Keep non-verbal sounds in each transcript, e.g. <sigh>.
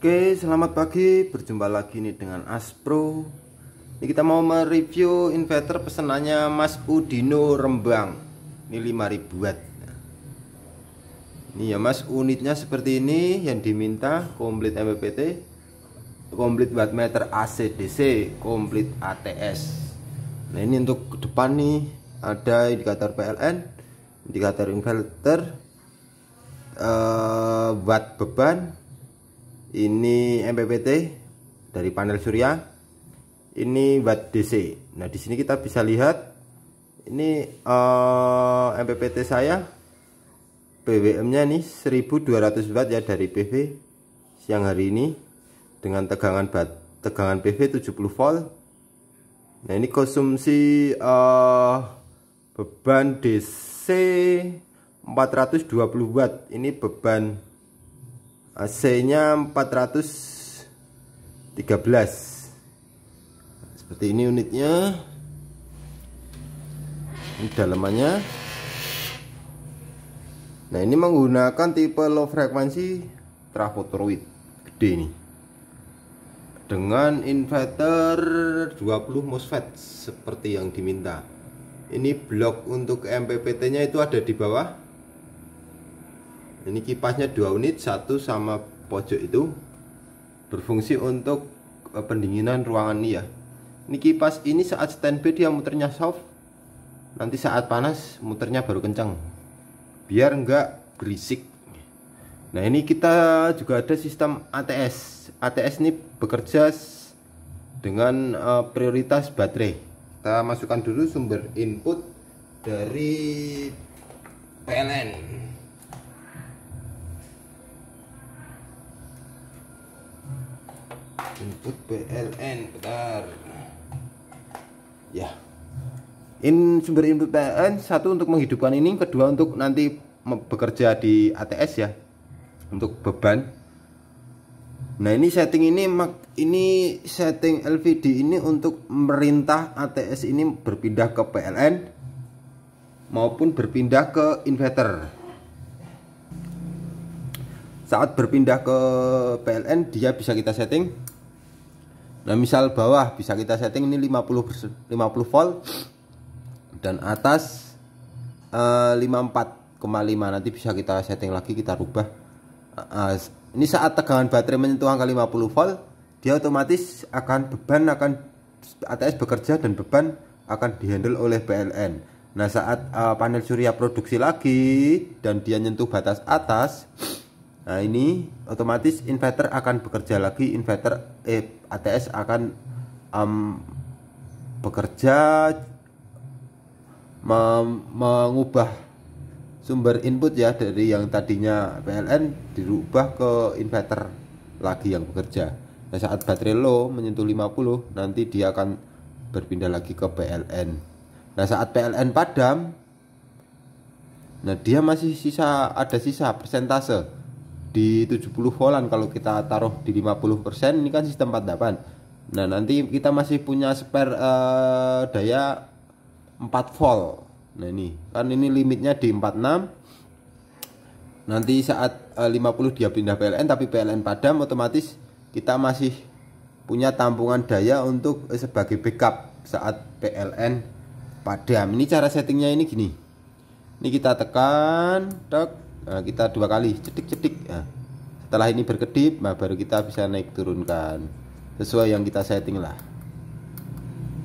Oke, selamat pagi. Berjumpa lagi nih dengan Aspro. Ini kita mau mereview inverter pesenannya Mas Udino Rembang. Ini 5000 watt. Ini ya Mas, unitnya seperti ini yang diminta komplit MPPT, komplit wattmeter AC/DC, komplit ATS. Nah, ini untuk depan nih ada indikator PLN, indikator inverter, uh, watt beban, ini MPPT dari panel surya ini watt DC nah di sini kita bisa lihat ini uh, eh, MPPT saya PWM nya nih 1200 watt ya dari PV siang hari ini dengan tegangan bat tegangan PV 70 volt nah ini konsumsi uh, beban DC 420 watt ini beban AC nya 413 seperti ini unitnya ini dalamannya nah ini menggunakan tipe low frekuensi toroid, gede ini dengan inverter 20 MOSFET seperti yang diminta ini blok untuk MPPT nya itu ada di bawah ini kipasnya dua unit satu sama pojok itu berfungsi untuk eh, pendinginan ruangan ini ya ini kipas ini saat standby dia muternya soft nanti saat panas muternya baru kencang biar enggak berisik nah ini kita juga ada sistem ATS ATS ini bekerja dengan eh, prioritas baterai kita masukkan dulu sumber input dari PLN input PLN benar. ya in sumber input PLN satu untuk menghidupkan ini kedua untuk nanti bekerja di ATS ya untuk beban nah ini setting ini ini setting LVD ini untuk merintah ATS ini berpindah ke PLN maupun berpindah ke inverter saat berpindah ke PLN dia bisa kita setting Nah misal bawah bisa kita setting ini 50 50 volt dan atas uh, eh, 54,5 nanti bisa kita setting lagi kita rubah uh, ini saat tegangan baterai menyentuh angka 50 volt dia otomatis akan beban akan ATS bekerja dan beban akan dihandle oleh PLN nah saat uh, panel surya produksi lagi dan dia nyentuh batas atas Nah ini otomatis inverter akan bekerja lagi inverter eh, ATS akan um, bekerja mengubah sumber input ya dari yang tadinya PLN dirubah ke inverter lagi yang bekerja. Nah, saat baterai low menyentuh 50 nanti dia akan berpindah lagi ke PLN. Nah, saat PLN padam nah dia masih sisa ada sisa persentase di 70 volan kalau kita taruh di 50% persen ini kan sistem 48 nah nanti kita masih punya spare uh, daya 4 volt nah ini kan ini limitnya di 46 nanti saat eh, uh, 50 dia pindah PLN tapi PLN padam otomatis kita masih punya tampungan daya untuk uh, sebagai backup saat PLN padam ini cara settingnya ini gini ini kita tekan tek Eh, kita dua kali cetik-cetik nah, ya. setelah ini berkedip nah baru kita bisa naik turunkan sesuai yang kita setting lah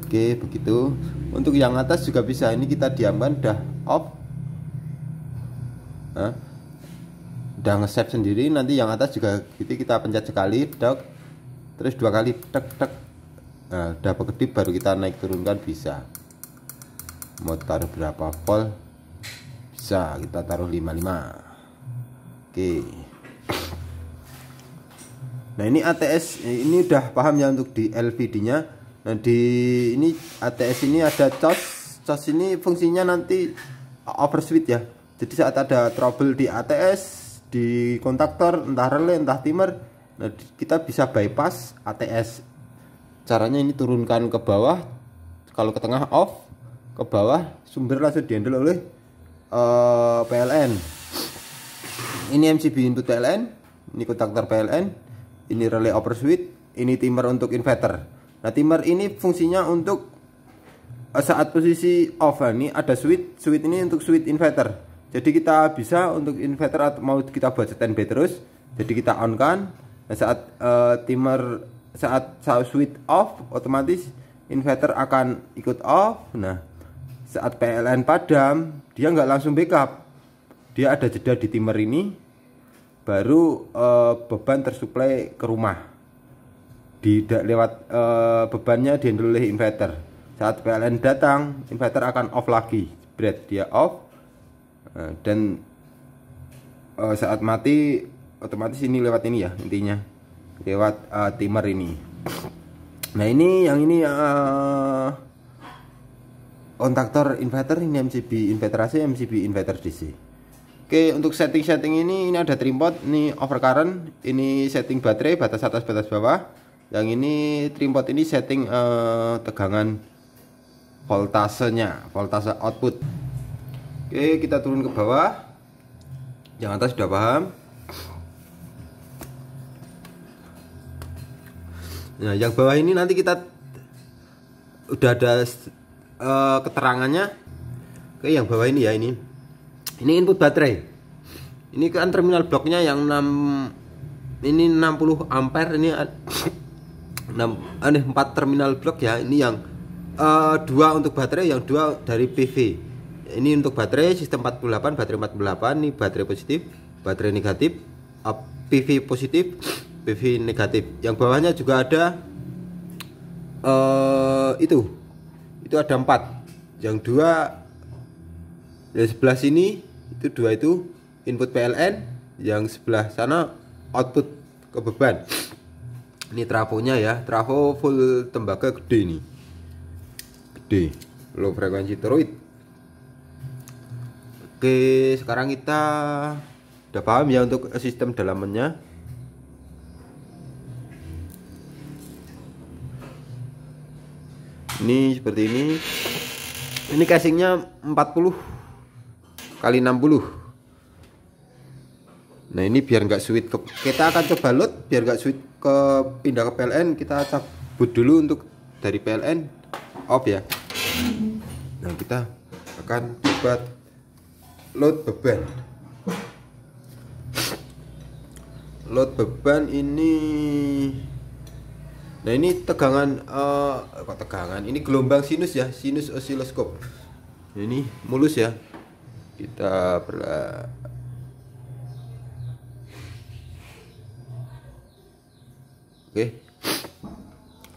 oke begitu untuk yang atas juga bisa ini kita diamkan dah off nah, udah nge-save sendiri nanti yang atas juga gitu kita pencet sekali dok terus dua kali tek tek nah, udah berkedip baru kita naik turunkan bisa mau taruh berapa volt bisa kita taruh 55 oke nah ini ATS eh, ini udah paham ya untuk di LVD nya nah di ini ATS ini ada cos cos ini fungsinya nanti oversweet ya jadi saat ada trouble di ATS di kontaktor entah relay entah timer nah, kita bisa bypass ATS caranya ini turunkan ke bawah kalau ke tengah off ke bawah sumber langsung dihandle oleh Eh, PLN ini MCB input PLN ini kontaktor PLN ini relay over switch ini timer untuk inverter nah timer ini fungsinya untuk eh, saat posisi off nah, ini ada switch switch ini untuk switch inverter jadi kita bisa untuk inverter atau mau kita buat standby terus jadi kita on kan nah, saat uh, timer saat switch off otomatis inverter akan ikut off nah saat PLN padam dia nggak langsung backup dia ada jeda di timer ini baru uh, beban tersuplai ke rumah tidak lewat uh, bebannya dihandle oleh inverter saat PLN datang inverter akan off lagi bread dia off eh, dan uh, saat mati otomatis ini lewat ini ya intinya lewat uh, timer ini nah ini yang ini uh, kontaktor inverter ini MCB inverter AC MCB inverter DC Oke untuk setting-setting ini ini ada trimpot ini overcurrent ini setting baterai batas atas batas bawah yang ini trimpot ini setting eh, tegangan voltasenya voltase output Oke kita turun ke bawah yang atas sudah paham Nah yang bawah ini nanti kita udah ada Eh, keterangannya ke yang bawah ini ya ini ini input baterai ini kan terminal bloknya yang 6 ini 60 ampere ini 6 <coughs> aneh 4 terminal blok ya ini yang uh, untuk baterai yang dua dari PV ini untuk baterai sistem 48 baterai 48 ini baterai positif baterai negatif PV positif <coughs> PV negatif yang bawahnya juga ada uh, itu itu ada empat yang dua yang sebelah sini itu dua itu input PLN yang sebelah sana output ke beban ini trafonya ya trafo full tembaga gede ini, gede low frekuensi toroid oke sekarang kita udah paham ya untuk sistem dalamannya ini seperti ini ini casingnya 40 kali 60 nah ini biar nggak sweet ke, kita akan coba load biar nggak sweet ke pindah ke PLN kita cabut dulu untuk dari PLN off ya nah kita akan coba load beban load beban ini Nah ini tegangan uh, kok tegangan? Ini gelombang sinus ya, sinus osiloskop. Ini mulus ya. Kita perla Oke.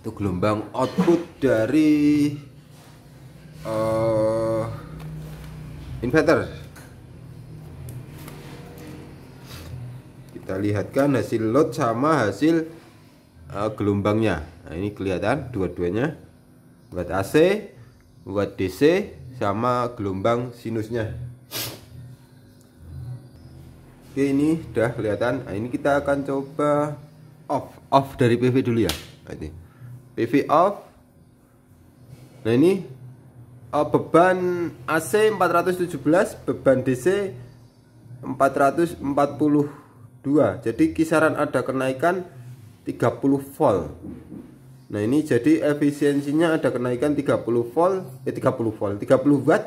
Itu gelombang output dari uh, inverter. Kita lihatkan hasil load sama hasil uh, gelombangnya nah, ini kelihatan dua-duanya buat AC buat DC sama gelombang sinusnya oke ini sudah kelihatan nah, ini kita akan coba off off dari PV dulu ya nah, ini PV off nah ini uh, beban AC 417 beban DC 442 jadi kisaran ada kenaikan 30 volt nah ini jadi efisiensinya ada kenaikan 30 volt eh 30 volt 30 watt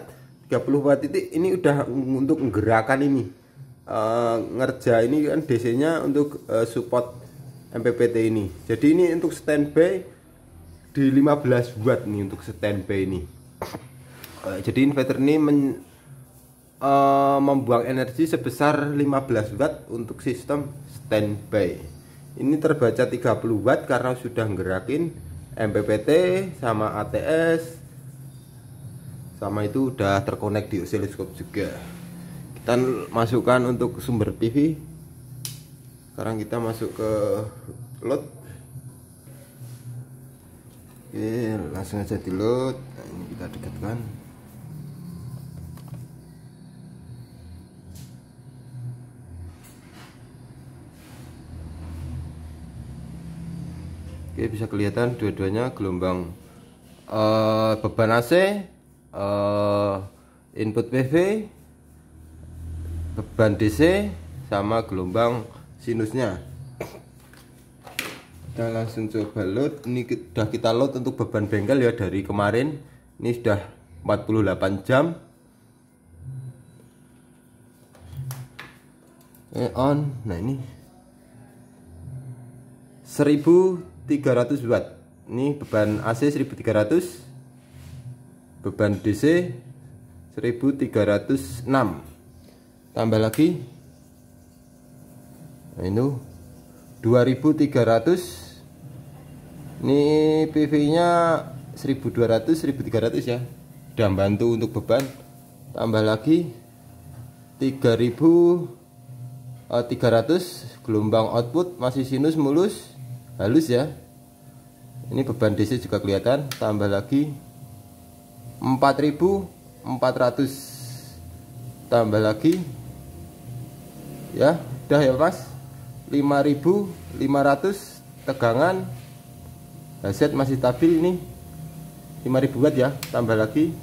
30 watt itu ini udah untuk gerakan ini E, ngerja ini kan DC nya untuk e, support MPPT ini jadi ini untuk standby di 15 watt nih untuk standby ini E, jadi inverter ini men, e, membuang energi sebesar 15 watt untuk sistem standby ini terbaca 30 watt karena sudah ngerakin MPPT sama ATS sama itu udah terkonek di oscilloscope juga kita masukkan untuk sumber PV sekarang kita masuk ke load oke langsung aja di load nah, ini kita dekatkan Oke bisa kelihatan dua-duanya gelombang uh, beban AC uh, eh, input PV beban DC sama gelombang sinusnya kita langsung coba load ini sudah kita load untuk beban bengkel ya dari kemarin ini sudah 48 jam eh on nah ini 1000 300 watt ini beban AC 1300 beban DC 1306 tambah lagi nah ini 2300 ini PV nya 1200 1300 ya dan bantu untuk beban tambah lagi 3000 300 eh, gelombang output masih sinus mulus halus ya ini beban DC juga kelihatan tambah lagi 4400 tambah lagi ya udah ya pas 5500 tegangan headset masih stabil ini 5000 watt ya tambah lagi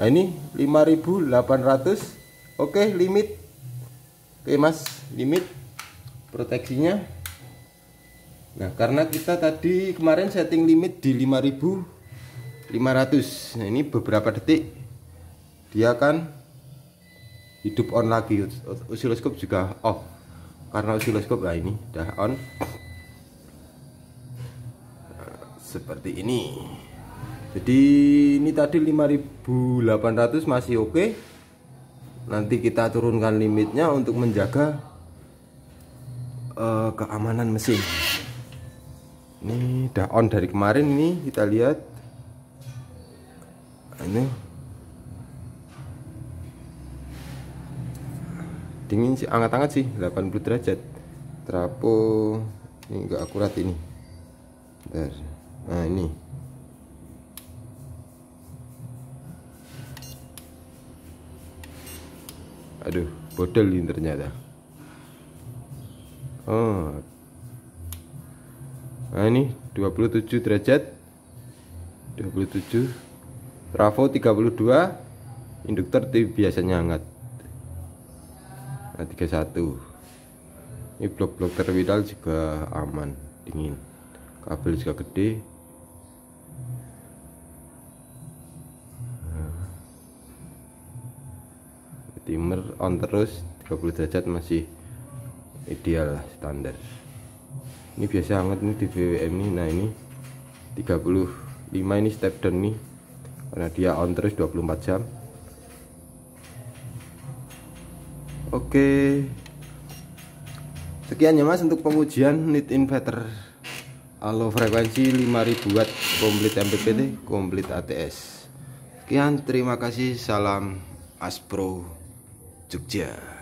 nah ini 5800 oke limit oke mas limit proteksinya Nah, karena kita tadi kemarin setting limit di 5500. Nah, ini beberapa detik dia akan hidup on lagi. Osiloskop juga off. Karena osiloskop lah ini udah on. Seperti ini. Jadi ini tadi 5800 masih oke. Nanti kita turunkan limitnya untuk menjaga uh, keamanan mesin ini udah on dari kemarin ini kita lihat ini dingin sih hangat-hangat sih 80 derajat trapo ini enggak akurat ini Bentar. nah ini aduh bodel ini ternyata oh nah ini 27 derajat 27 trafo 32 induktor biasanya hangat nah 31 ini blok-blok terminal juga aman dingin kabel juga gede nah, timer on terus 30 derajat masih ideal standar ini biasa hangat nih di BWM nih nah ini 35 ini step down nih karena dia on terus 24 jam oke sekian ya mas untuk pengujian unit inverter halo frekuensi 5000 watt komplit MPPT komplit ATS sekian terima kasih salam Aspro Jogja